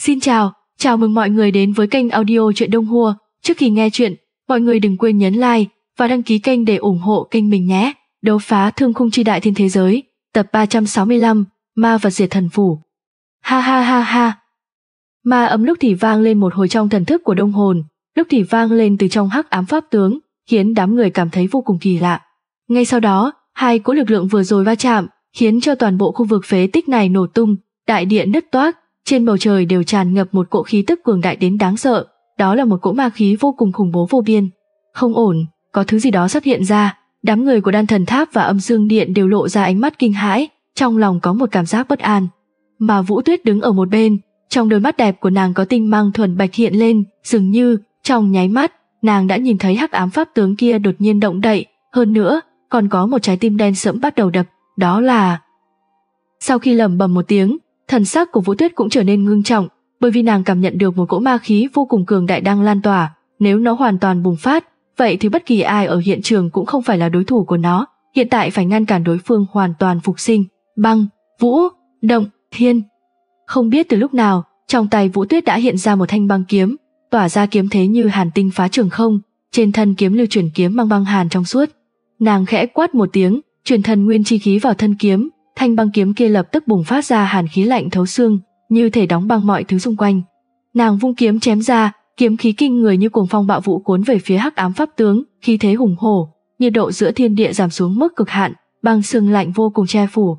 Xin chào, chào mừng mọi người đến với kênh audio chuyện Đông hua Trước khi nghe chuyện, mọi người đừng quên nhấn like và đăng ký kênh để ủng hộ kênh mình nhé. Đấu phá thương khung chi đại thiên thế giới, tập 365, Ma và Diệt Thần Phủ. Ha ha ha ha. Ma ấm lúc thì vang lên một hồi trong thần thức của Đông Hồn, lúc thì vang lên từ trong hắc ám pháp tướng, khiến đám người cảm thấy vô cùng kỳ lạ. Ngay sau đó, hai cỗ lực lượng vừa rồi va chạm, khiến cho toàn bộ khu vực phế tích này nổ tung, đại địa nứt toác, trên bầu trời đều tràn ngập một cỗ khí tức cường đại đến đáng sợ, đó là một cỗ ma khí vô cùng khủng bố vô biên. Không ổn, có thứ gì đó xuất hiện ra, đám người của đan thần tháp và âm dương điện đều lộ ra ánh mắt kinh hãi, trong lòng có một cảm giác bất an. Mà Vũ Tuyết đứng ở một bên, trong đôi mắt đẹp của nàng có tinh mang thuần bạch hiện lên, dường như trong nháy mắt, nàng đã nhìn thấy hắc ám pháp tướng kia đột nhiên động đậy, hơn nữa, còn có một trái tim đen sẫm bắt đầu đập, đó là Sau khi lẩm bẩm một tiếng, thần sắc của vũ tuyết cũng trở nên ngưng trọng bởi vì nàng cảm nhận được một cỗ ma khí vô cùng cường đại đang lan tỏa nếu nó hoàn toàn bùng phát vậy thì bất kỳ ai ở hiện trường cũng không phải là đối thủ của nó hiện tại phải ngăn cản đối phương hoàn toàn phục sinh băng vũ động thiên không biết từ lúc nào trong tay vũ tuyết đã hiện ra một thanh băng kiếm tỏa ra kiếm thế như hàn tinh phá trường không trên thân kiếm lưu chuyển kiếm mang băng hàn trong suốt nàng khẽ quát một tiếng truyền thần nguyên chi khí vào thân kiếm thanh băng kiếm kia lập tức bùng phát ra hàn khí lạnh thấu xương, như thể đóng băng mọi thứ xung quanh. Nàng vung kiếm chém ra, kiếm khí kinh người như cuồng phong bạo vũ cuốn về phía hắc ám pháp tướng, khí thế hùng hổ, nhiệt độ giữa thiên địa giảm xuống mức cực hạn, băng sương lạnh vô cùng che phủ.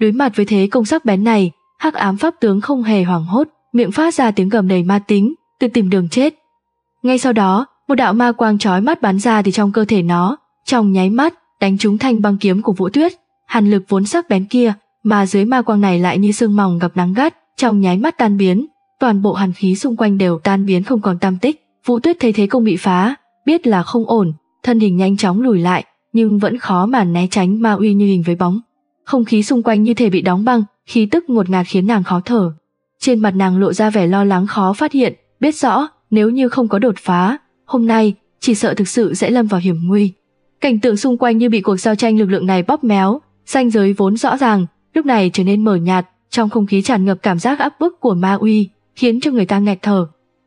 Đối mặt với thế công sắc bén này, hắc ám pháp tướng không hề hoảng hốt, miệng phát ra tiếng gầm đầy ma tính, tự tìm đường chết. Ngay sau đó, một đạo ma quang chói mắt bắn ra từ trong cơ thể nó, trong nháy mắt đánh trúng thanh băng kiếm của Vũ Tuyết hàn lực vốn sắc bén kia mà dưới ma quang này lại như sương mỏng gặp nắng gắt trong nháy mắt tan biến toàn bộ hàn khí xung quanh đều tan biến không còn tam tích vũ tuyết thấy thế công bị phá biết là không ổn thân hình nhanh chóng lùi lại nhưng vẫn khó mà né tránh ma uy như hình với bóng không khí xung quanh như thể bị đóng băng khí tức ngột ngạt khiến nàng khó thở trên mặt nàng lộ ra vẻ lo lắng khó phát hiện biết rõ nếu như không có đột phá hôm nay chỉ sợ thực sự sẽ lâm vào hiểm nguy cảnh tượng xung quanh như bị cuộc giao tranh lực lượng này bóp méo xanh giới vốn rõ ràng, lúc này trở nên mở nhạt, trong không khí tràn ngập cảm giác áp bức của ma uy, khiến cho người ta nghẹt thở.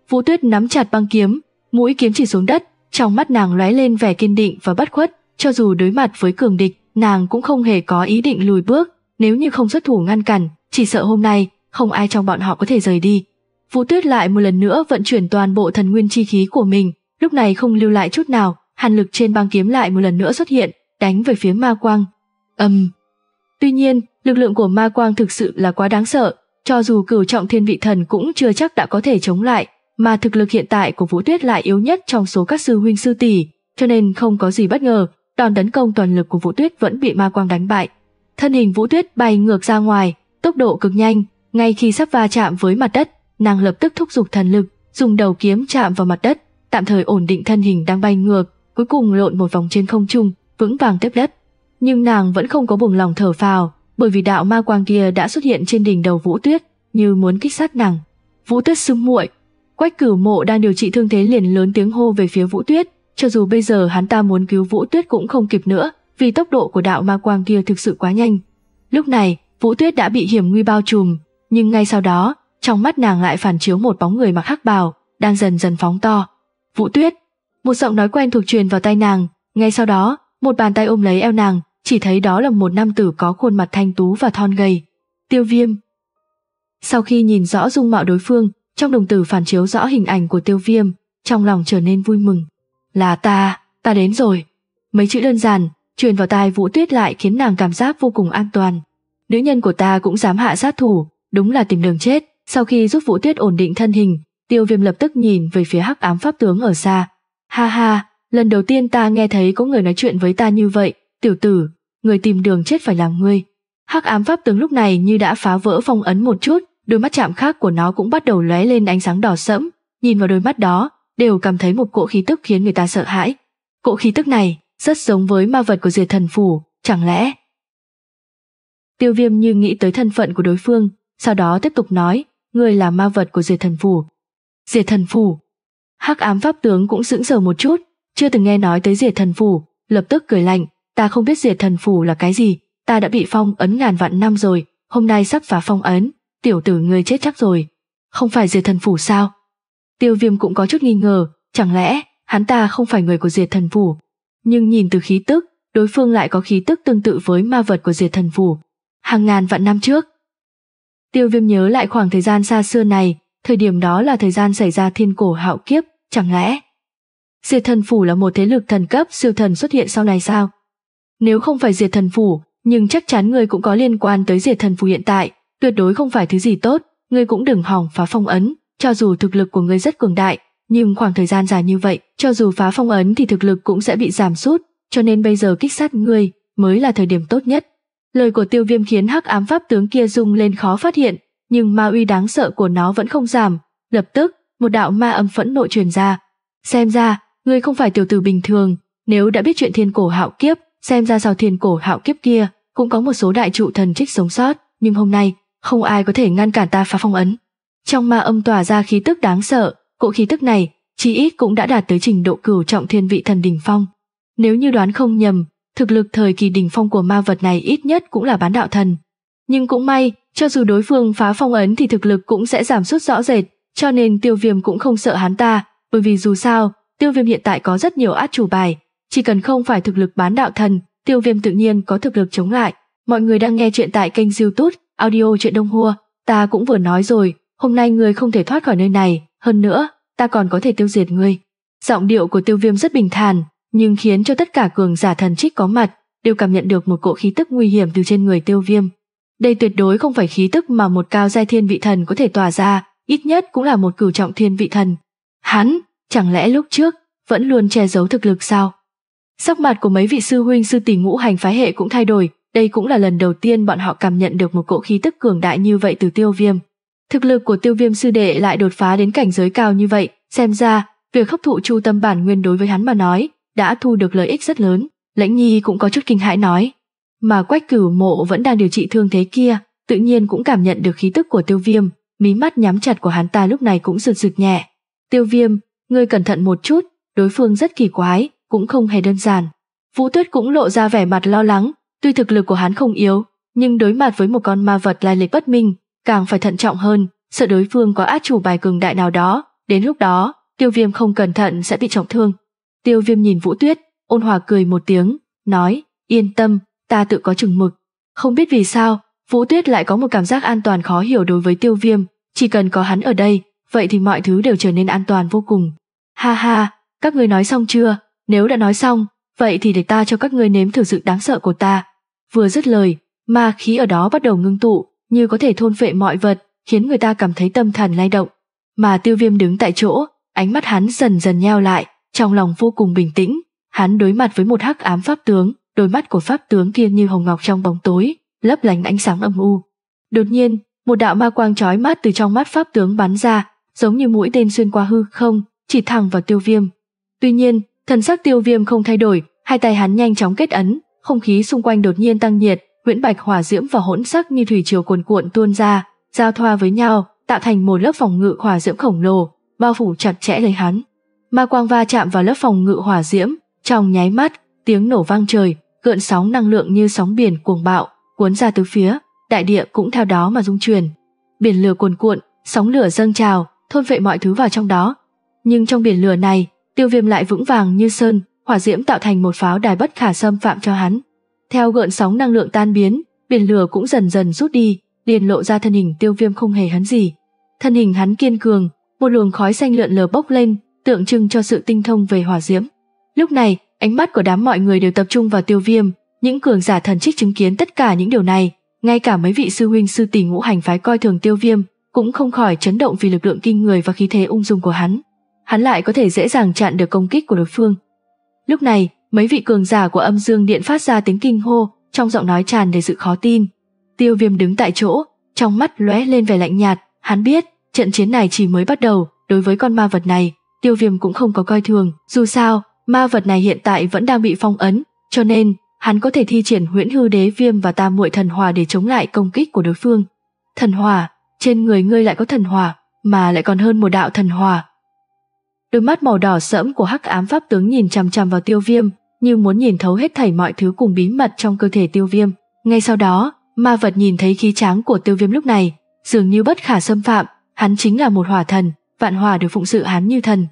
Vũ Tuyết nắm chặt băng kiếm, mũi kiếm chỉ xuống đất, trong mắt nàng lóe lên vẻ kiên định và bất khuất, cho dù đối mặt với cường địch, nàng cũng không hề có ý định lùi bước, nếu như không xuất thủ ngăn cản, chỉ sợ hôm nay không ai trong bọn họ có thể rời đi. Vũ Tuyết lại một lần nữa vận chuyển toàn bộ thần nguyên chi khí của mình, lúc này không lưu lại chút nào, hàn lực trên băng kiếm lại một lần nữa xuất hiện, đánh về phía ma quang, Âm. Tuy nhiên, lực lượng của ma quang thực sự là quá đáng sợ, cho dù cửu trọng thiên vị thần cũng chưa chắc đã có thể chống lại, mà thực lực hiện tại của Vũ Tuyết lại yếu nhất trong số các sư huynh sư tỷ, cho nên không có gì bất ngờ, đòn tấn công toàn lực của Vũ Tuyết vẫn bị ma quang đánh bại. Thân hình Vũ Tuyết bay ngược ra ngoài, tốc độ cực nhanh, ngay khi sắp va chạm với mặt đất, nàng lập tức thúc giục thần lực, dùng đầu kiếm chạm vào mặt đất, tạm thời ổn định thân hình đang bay ngược, cuối cùng lộn một vòng trên không trung, vững vàng tiếp đất nhưng nàng vẫn không có buồn lòng thở phào, bởi vì đạo ma quang kia đã xuất hiện trên đỉnh đầu Vũ Tuyết, như muốn kích sát nàng. Vũ Tuyết sưng muội, Quách Cửu Mộ đang điều trị thương thế liền lớn tiếng hô về phía Vũ Tuyết, cho dù bây giờ hắn ta muốn cứu Vũ Tuyết cũng không kịp nữa, vì tốc độ của đạo ma quang kia thực sự quá nhanh. Lúc này, Vũ Tuyết đã bị hiểm nguy bao trùm, nhưng ngay sau đó, trong mắt nàng lại phản chiếu một bóng người mặc hắc bào, đang dần dần phóng to. "Vũ Tuyết!" Một giọng nói quen thuộc truyền vào tai nàng, ngay sau đó, một bàn tay ôm lấy eo nàng, chỉ thấy đó là một nam tử có khuôn mặt thanh tú và thon gầy, tiêu viêm. Sau khi nhìn rõ dung mạo đối phương, trong đồng tử phản chiếu rõ hình ảnh của tiêu viêm, trong lòng trở nên vui mừng. Là ta, ta đến rồi. Mấy chữ đơn giản, truyền vào tai Vũ Tuyết lại khiến nàng cảm giác vô cùng an toàn. Nữ nhân của ta cũng dám hạ sát thủ, đúng là tìm đường chết. Sau khi giúp Vũ Tuyết ổn định thân hình, tiêu viêm lập tức nhìn về phía hắc ám pháp tướng ở xa. Ha ha, lần đầu tiên ta nghe thấy có người nói chuyện với ta như vậy, tiểu tử, người tìm đường chết phải là ngươi. Hắc ám pháp tướng lúc này như đã phá vỡ phong ấn một chút, đôi mắt chạm khác của nó cũng bắt đầu lóe lên ánh sáng đỏ sẫm, nhìn vào đôi mắt đó, đều cảm thấy một cỗ khí tức khiến người ta sợ hãi. Cỗ khí tức này rất giống với ma vật của diệt thần phủ, chẳng lẽ? Tiêu Viêm như nghĩ tới thân phận của đối phương, sau đó tiếp tục nói, người là ma vật của diệt thần phủ. Diệt thần phủ? Hắc ám pháp tướng cũng sững sờ một chút, chưa từng nghe nói tới diệt thần phủ, lập tức cười lạnh, ta không biết diệt thần phủ là cái gì, ta đã bị phong ấn ngàn vạn năm rồi, hôm nay sắp phá phong ấn, tiểu tử ngươi chết chắc rồi. Không phải diệt thần phủ sao? Tiêu viêm cũng có chút nghi ngờ, chẳng lẽ hắn ta không phải người của diệt thần phủ? Nhưng nhìn từ khí tức, đối phương lại có khí tức tương tự với ma vật của diệt thần phủ. Hàng ngàn vạn năm trước. Tiêu viêm nhớ lại khoảng thời gian xa xưa này, thời điểm đó là thời gian xảy ra thiên cổ hạo kiếp, chẳng lẽ? Diệt thần phủ là một thế lực thần cấp siêu thần xuất hiện sau này sao? Nếu không phải diệt thần phủ, nhưng chắc chắn ngươi cũng có liên quan tới diệt thần phủ hiện tại, tuyệt đối không phải thứ gì tốt, ngươi cũng đừng hỏng phá phong ấn, cho dù thực lực của ngươi rất cường đại, nhưng khoảng thời gian dài như vậy, cho dù phá phong ấn thì thực lực cũng sẽ bị giảm sút, cho nên bây giờ kích sát ngươi mới là thời điểm tốt nhất. Lời của Tiêu Viêm khiến hắc ám pháp tướng kia rung lên khó phát hiện, nhưng ma uy đáng sợ của nó vẫn không giảm, lập tức, một đạo ma âm phẫn nộ truyền ra. Xem ra, ngươi không phải tiểu tử bình thường, nếu đã biết chuyện thiên cổ hạo kiếp, xem ra sau thiên cổ hạo kiếp kia cũng có một số đại trụ thần trích sống sót nhưng hôm nay không ai có thể ngăn cản ta phá phong ấn trong ma âm tỏa ra khí tức đáng sợ cỗ khí tức này chí ít cũng đã đạt tới trình độ cửu trọng thiên vị thần đỉnh phong nếu như đoán không nhầm thực lực thời kỳ đỉnh phong của ma vật này ít nhất cũng là bán đạo thần nhưng cũng may cho dù đối phương phá phong ấn thì thực lực cũng sẽ giảm sút rõ rệt cho nên tiêu viêm cũng không sợ hắn ta bởi vì dù sao tiêu viêm hiện tại có rất nhiều át chủ bài chỉ cần không phải thực lực bán đạo thần, tiêu viêm tự nhiên có thực lực chống lại. Mọi người đang nghe chuyện tại kênh youtube audio chuyện đông hua, ta cũng vừa nói rồi, hôm nay ngươi không thể thoát khỏi nơi này, hơn nữa, ta còn có thể tiêu diệt ngươi. Giọng điệu của tiêu viêm rất bình thản, nhưng khiến cho tất cả cường giả thần trích có mặt đều cảm nhận được một cỗ khí tức nguy hiểm từ trên người tiêu viêm. Đây tuyệt đối không phải khí tức mà một cao giai thiên vị thần có thể tỏa ra, ít nhất cũng là một cửu trọng thiên vị thần. Hắn, chẳng lẽ lúc trước vẫn luôn che giấu thực lực sao? Sắc mặt của mấy vị sư huynh sư tỷ ngũ hành phái hệ cũng thay đổi, đây cũng là lần đầu tiên bọn họ cảm nhận được một cỗ khí tức cường đại như vậy từ Tiêu Viêm. Thực lực của Tiêu Viêm sư đệ lại đột phá đến cảnh giới cao như vậy, xem ra, việc hấp thụ chu tâm bản nguyên đối với hắn mà nói, đã thu được lợi ích rất lớn. Lãnh Nhi cũng có chút kinh hãi nói, mà Quách Cửu Mộ vẫn đang điều trị thương thế kia, tự nhiên cũng cảm nhận được khí tức của Tiêu Viêm, mí mắt nhắm chặt của hắn ta lúc này cũng rực rực nhẹ. Tiêu Viêm, ngươi cẩn thận một chút, đối phương rất kỳ quái, cũng không hề đơn giản. Vũ Tuyết cũng lộ ra vẻ mặt lo lắng, tuy thực lực của hắn không yếu, nhưng đối mặt với một con ma vật lai lịch bất minh, càng phải thận trọng hơn, sợ đối phương có át chủ bài cường đại nào đó, đến lúc đó, Tiêu Viêm không cẩn thận sẽ bị trọng thương. Tiêu Viêm nhìn Vũ Tuyết, ôn hòa cười một tiếng, nói, yên tâm, ta tự có chừng mực. Không biết vì sao, Vũ Tuyết lại có một cảm giác an toàn khó hiểu đối với Tiêu Viêm, chỉ cần có hắn ở đây, vậy thì mọi thứ đều trở nên an toàn vô cùng. Ha ha, các ngươi nói xong chưa? nếu đã nói xong vậy thì để ta cho các ngươi nếm thử sự đáng sợ của ta vừa dứt lời ma khí ở đó bắt đầu ngưng tụ như có thể thôn phệ mọi vật khiến người ta cảm thấy tâm thần lay động mà tiêu viêm đứng tại chỗ ánh mắt hắn dần dần nheo lại trong lòng vô cùng bình tĩnh hắn đối mặt với một hắc ám pháp tướng đôi mắt của pháp tướng kia như hồng ngọc trong bóng tối lấp lánh ánh sáng âm u đột nhiên một đạo ma quang chói mắt từ trong mắt pháp tướng bắn ra giống như mũi tên xuyên qua hư không chỉ thẳng vào tiêu viêm tuy nhiên Thần sắc tiêu viêm không thay đổi, hai tay hắn nhanh chóng kết ấn, không khí xung quanh đột nhiên tăng nhiệt, nguyễn bạch hỏa diễm và hỗn sắc như thủy chiều cuồn cuộn tuôn ra, giao thoa với nhau, tạo thành một lớp phòng ngự hỏa diễm khổng lồ, bao phủ chặt chẽ lấy hắn. Ma quang va chạm vào lớp phòng ngự hỏa diễm, trong nháy mắt, tiếng nổ vang trời, gợn sóng năng lượng như sóng biển cuồng bạo, cuốn ra tứ phía, đại địa cũng theo đó mà rung chuyển. Biển lửa cuồn cuộn, sóng lửa dâng trào, thôn vệ mọi thứ vào trong đó. Nhưng trong biển lửa này, tiêu viêm lại vững vàng như sơn hỏa diễm tạo thành một pháo đài bất khả xâm phạm cho hắn theo gợn sóng năng lượng tan biến biển lửa cũng dần dần rút đi liền lộ ra thân hình tiêu viêm không hề hắn gì thân hình hắn kiên cường một luồng khói xanh lượn lờ bốc lên tượng trưng cho sự tinh thông về hỏa diễm lúc này ánh mắt của đám mọi người đều tập trung vào tiêu viêm những cường giả thần trích chứng kiến tất cả những điều này ngay cả mấy vị sư huynh sư tỷ ngũ hành phái coi thường tiêu viêm cũng không khỏi chấn động vì lực lượng kinh người và khí thế ung dung của hắn hắn lại có thể dễ dàng chặn được công kích của đối phương. Lúc này, mấy vị cường giả của âm dương điện phát ra tiếng kinh hô, trong giọng nói tràn đầy sự khó tin. Tiêu Viêm đứng tại chỗ, trong mắt lóe lên vẻ lạnh nhạt, hắn biết, trận chiến này chỉ mới bắt đầu, đối với con ma vật này, Tiêu Viêm cũng không có coi thường, dù sao, ma vật này hiện tại vẫn đang bị phong ấn, cho nên hắn có thể thi triển Huyễn Hư Đế Viêm và Tam Muội Thần hòa để chống lại công kích của đối phương. Thần hòa trên người ngươi lại có thần hòa mà lại còn hơn một đạo thần hòa đôi mắt màu đỏ sẫm của hắc ám pháp tướng nhìn chằm chằm vào tiêu viêm như muốn nhìn thấu hết thảy mọi thứ cùng bí mật trong cơ thể tiêu viêm ngay sau đó ma vật nhìn thấy khí tráng của tiêu viêm lúc này dường như bất khả xâm phạm hắn chính là một hỏa thần vạn hòa được phụng sự hắn như thần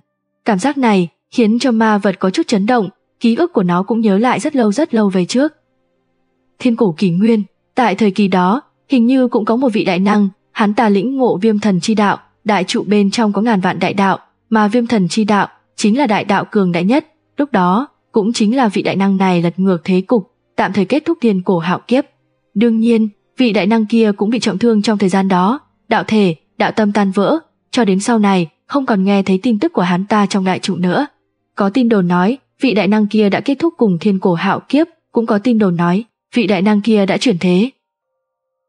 cảm giác này khiến cho ma vật có chút chấn động ký ức của nó cũng nhớ lại rất lâu rất lâu về trước thiên cổ kỷ nguyên tại thời kỳ đó hình như cũng có một vị đại năng hắn ta lĩnh ngộ viêm thần chi đạo đại trụ bên trong có ngàn vạn đại đạo mà viêm thần chi đạo chính là đại đạo cường đại nhất, lúc đó cũng chính là vị đại năng này lật ngược thế cục, tạm thời kết thúc thiên cổ hạo kiếp. Đương nhiên, vị đại năng kia cũng bị trọng thương trong thời gian đó, đạo thể, đạo tâm tan vỡ, cho đến sau này không còn nghe thấy tin tức của hắn ta trong đại trụ nữa. Có tin đồn nói, vị đại năng kia đã kết thúc cùng thiên cổ hạo kiếp, cũng có tin đồn nói, vị đại năng kia đã chuyển thế.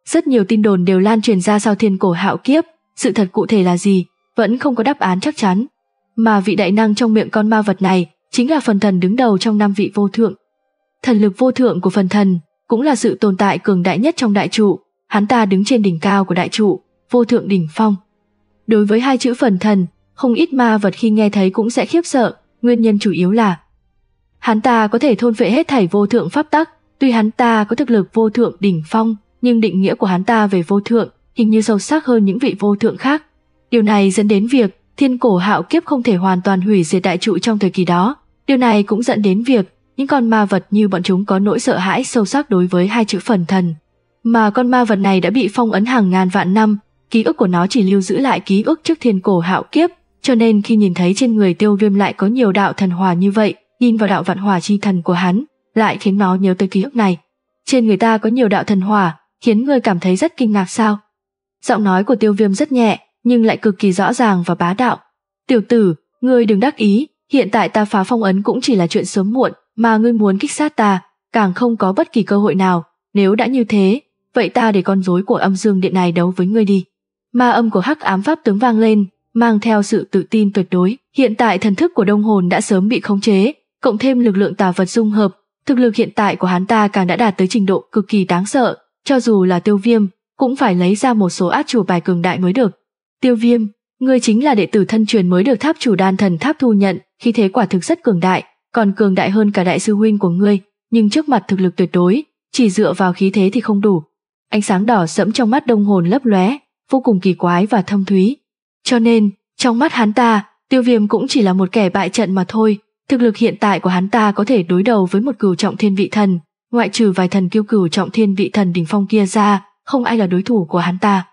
Rất nhiều tin đồn đều lan truyền ra sau thiên cổ hạo kiếp, sự thật cụ thể là gì, vẫn không có đáp án chắc chắn mà vị đại năng trong miệng con ma vật này chính là phần thần đứng đầu trong năm vị vô thượng. Thần lực vô thượng của phần thần cũng là sự tồn tại cường đại nhất trong đại trụ, hắn ta đứng trên đỉnh cao của đại trụ, vô thượng đỉnh phong. Đối với hai chữ phần thần, không ít ma vật khi nghe thấy cũng sẽ khiếp sợ, nguyên nhân chủ yếu là hắn ta có thể thôn vệ hết thảy vô thượng pháp tắc, tuy hắn ta có thực lực vô thượng đỉnh phong, nhưng định nghĩa của hắn ta về vô thượng hình như sâu sắc hơn những vị vô thượng khác. Điều này dẫn đến việc thiên cổ hạo kiếp không thể hoàn toàn hủy diệt đại trụ trong thời kỳ đó. Điều này cũng dẫn đến việc những con ma vật như bọn chúng có nỗi sợ hãi sâu sắc đối với hai chữ phần thần. Mà con ma vật này đã bị phong ấn hàng ngàn vạn năm, ký ức của nó chỉ lưu giữ lại ký ức trước thiên cổ hạo kiếp, cho nên khi nhìn thấy trên người tiêu viêm lại có nhiều đạo thần hòa như vậy, nhìn vào đạo vạn hòa chi thần của hắn, lại khiến nó nhớ tới ký ức này. Trên người ta có nhiều đạo thần hòa khiến người cảm thấy rất kinh ngạc sao. Giọng nói của tiêu viêm rất nhẹ, nhưng lại cực kỳ rõ ràng và bá đạo. Tiểu tử, ngươi đừng đắc ý, hiện tại ta phá phong ấn cũng chỉ là chuyện sớm muộn, mà ngươi muốn kích sát ta, càng không có bất kỳ cơ hội nào, nếu đã như thế, vậy ta để con rối của âm dương điện này đấu với ngươi đi. Ma âm của hắc ám pháp tướng vang lên, mang theo sự tự tin tuyệt đối. Hiện tại thần thức của đông hồn đã sớm bị khống chế, cộng thêm lực lượng tà vật dung hợp, thực lực hiện tại của hắn ta càng đã đạt tới trình độ cực kỳ đáng sợ, cho dù là tiêu viêm, cũng phải lấy ra một số át chủ bài cường đại mới được. Tiêu Viêm, ngươi chính là đệ tử thân truyền mới được tháp chủ đan thần tháp thu nhận, khi thế quả thực rất cường đại, còn cường đại hơn cả đại sư huynh của ngươi, nhưng trước mặt thực lực tuyệt đối, chỉ dựa vào khí thế thì không đủ. Ánh sáng đỏ sẫm trong mắt đông hồn lấp lóe, vô cùng kỳ quái và thâm thúy. Cho nên, trong mắt hắn ta, tiêu viêm cũng chỉ là một kẻ bại trận mà thôi. Thực lực hiện tại của hắn ta có thể đối đầu với một cửu trọng thiên vị thần, ngoại trừ vài thần kiêu cửu trọng thiên vị thần đỉnh phong kia ra, không ai là đối thủ của hắn ta.